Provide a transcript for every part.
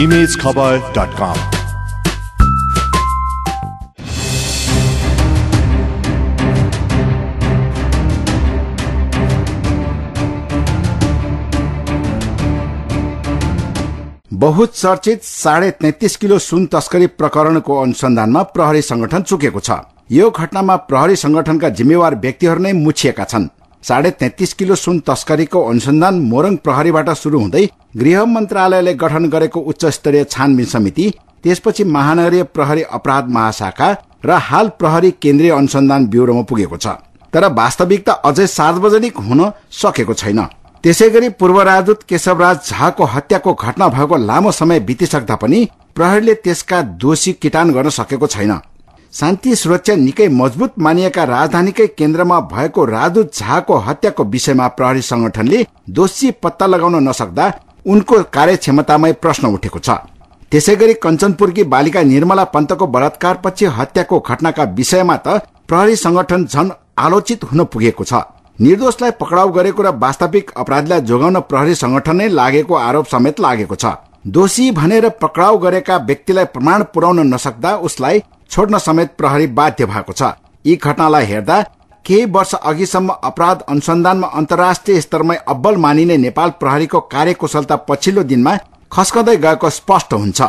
imagecover.com. बहुचर्चित साढे तैतिस kilo सुन तस्करी प्रकरणको अनुसन्धानमा प्रहरी संगठन चुकेको छ यो घटनामा प्रहरी संगठनका जिम्मेवार व्यक्तिहरू नै मुछिएका छन् साढे तेत्तिस किलो सुन तस्करीको अनुसन्धान मोरङ प्रहरीबाट सुरु हुँदै गृह मन्त्रालयले गठन गरेको उच्च स्तरीय छानबिन समिति त्यसपछि महानगरीय प्रहरी अपराध महाशाखा र हाल प्रहरी केन्द्रीय अनुसन्धान ब्युरोमा पुगेको छ तर वास्तविकता अझै सार्वजनिक हुन सकेको छैन त्यसै गरी पूर्व राजदूत केशवराज झाको हत्याको घटना भएको लामो समय बितिसक्दा पनि प्रहरीले त्यसका दोषी किटान गर्न सकेको छैन शान्ति सुरक्षा निकै मजबुत मानिएका राजधानीकै केन्द्रमा भएको राजु झाको हत्याको विषयमा प्रहरी संगठनले दोषी पत्ता लगाउन नसक्दा उनको कार्यक्षमतामै प्रश्न उठेको छ त्यसै गरी कञ्चनपुरकी बालिका निर्मला पन्तको बलात्कारपछि हत्याको घटनाका विषयमा त प्रहरी संगठन झन आलोचित हुन पुगेको छ निर्दोषलाई पक्राउ गरेको र वास्तविक अपराधीलाई जोगाउन प्रहरी संगठन नै लागेको आरोप समेत लागेको छ दोषी भनेर पक्राउ गरेका व्यक्तिलाई प्रमाण पुर्याउन नसक्दा उसलाई छोड्न समेत प्रहरी बाध्य भएको छ यी घटनालाई हेर्दा केही वर्ष अघिसम्म अपराध अनुसन्धानमा अन्तर्राष्ट्रिय स्तरमै अब्बल मानिने नेपाल प्रहरीको कार्यकुशलता पछिल्लो दिनमा खस्कदै गएको स्पष्ट हुन्छ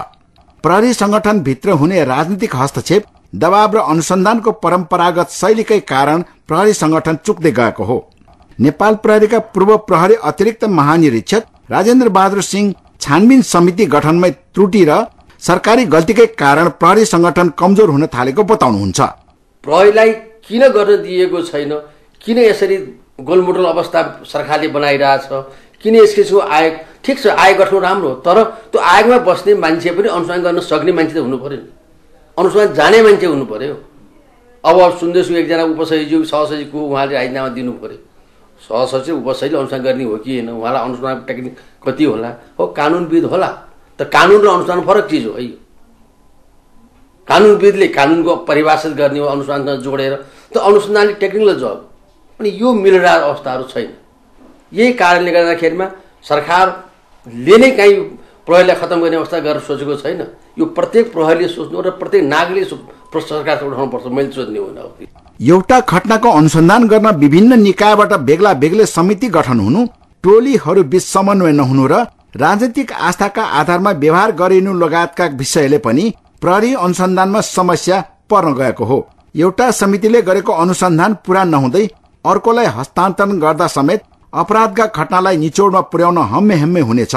प्रहरी संगठनभित्र हुने राजनीतिक हस्तक्षेप दबाव र अनुसन्धानको परम्परागत शैलीकै कारण प्रहरी संगठन चुक्दै गएको हो नेपाल प्रहरीका पूर्व प्रहरी अतिरिक्त महानिरीक्षक राजेन्द्र बहादुर सिंह छानबिन समिति गठनमै त्रुटि र सरकारी गल्तीकै कारण प्रहरी संगठन कमजोर हुन थालेको बताउनुहुन्छ प्रहरीलाई किन गर्न दिएको छैन किन यसरी गोलमोटल अवस्था सरकारले बनाइरहेछ किन यस किसिमको आयोग ठिक छ आयोग गठन राम्रो हो तर त्यो आयोगमा बस्ने मान्छे पनि अनुसन्धान गर्न सक्ने मान्छे त हुनु पऱ्यो अनुसन्धान जाने मान्छे हुनु पऱ्यो अब सुन्दैछु एकजना उपसचिव सहसचिवको उहाँले राजीनामा दिनु पऱ्यो सहसचिव उपसचिवले अनुसन्धान गर्ने हो कि होइन उहाँलाई अनुसन्धान टेक्निक कति होला हो कानुनविद होला त कानुन र अनुसन्धान फरक चिज हो है यो कानुनविदले कानुनको परिभाषित गर्ने हो अनुसन्धान जोडेर त अनुसन्धानले टेक्निकल जब अनि यो मिलेर अवस्थाहरू छैन यही कारणले गर्दाखेरिमा सरकारले नै काहीँ प्रहरीलाई खत्तम गर्ने अवस्था गरेर सोचेको छैन यो प्रत्येक प्रहरीले सोच्नु र प्रत्येक नागरिकले सरकार उठाउनुपर्छ मैले सोच्ने हुन एउटा घटनाको अनुसन्धान गर्न विभिन्न निकायबाट बेग्ला बेग्लै समिति गठन हुनु टोलीहरू बिच समन्वय नहुनु र राजनीतिक आस्थाका आधारमा व्यवहार गरिनु लगायतका विषयले पनि प्रहरी अनुसन्धानमा समस्या पर्न गएको हो एउटा समितिले गरेको अनुसन्धान पूरा नहुँदै अर्कोलाई हस्तान्तरण गर्दा समेत अपराधका घटनालाई निचोडमा पुर्याउन हम्मे हम्मे हुनेछ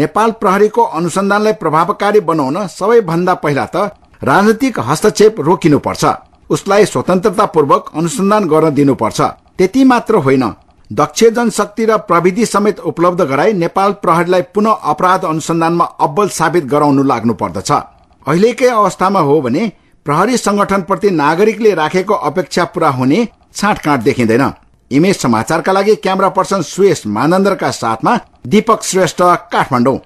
नेपाल प्रहरीको अनुसन्धानलाई प्रभावकारी बनाउन सबैभन्दा पहिला त राजनीतिक हस्तक्षेप रोकिनुपर्छ उसलाई स्वतन्त्रतापूर्वक अनुसन्धान गर्न दिनुपर्छ त्यति मात्र होइन दक्ष जनशक्ति र प्रविधि समेत उपलब्ध गराई नेपाल प्रहरीलाई पुनः अपराध अनुसन्धानमा अब्बल साबित गराउनु लाग्नु पर्दछ अहिलेकै अवस्थामा हो भने प्रहरी संगठनप्रति नागरिकले राखेको अपेक्षा पूरा हुने छाँटकाँट देखिँदैन इमेज समाचारका लागि क्यामरा पर्सन सुयेश मानन्दरका साथमा Deepak Shrestha Kathmandu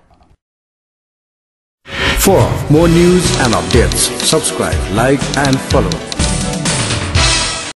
For more news and updates, subscribe, like and follow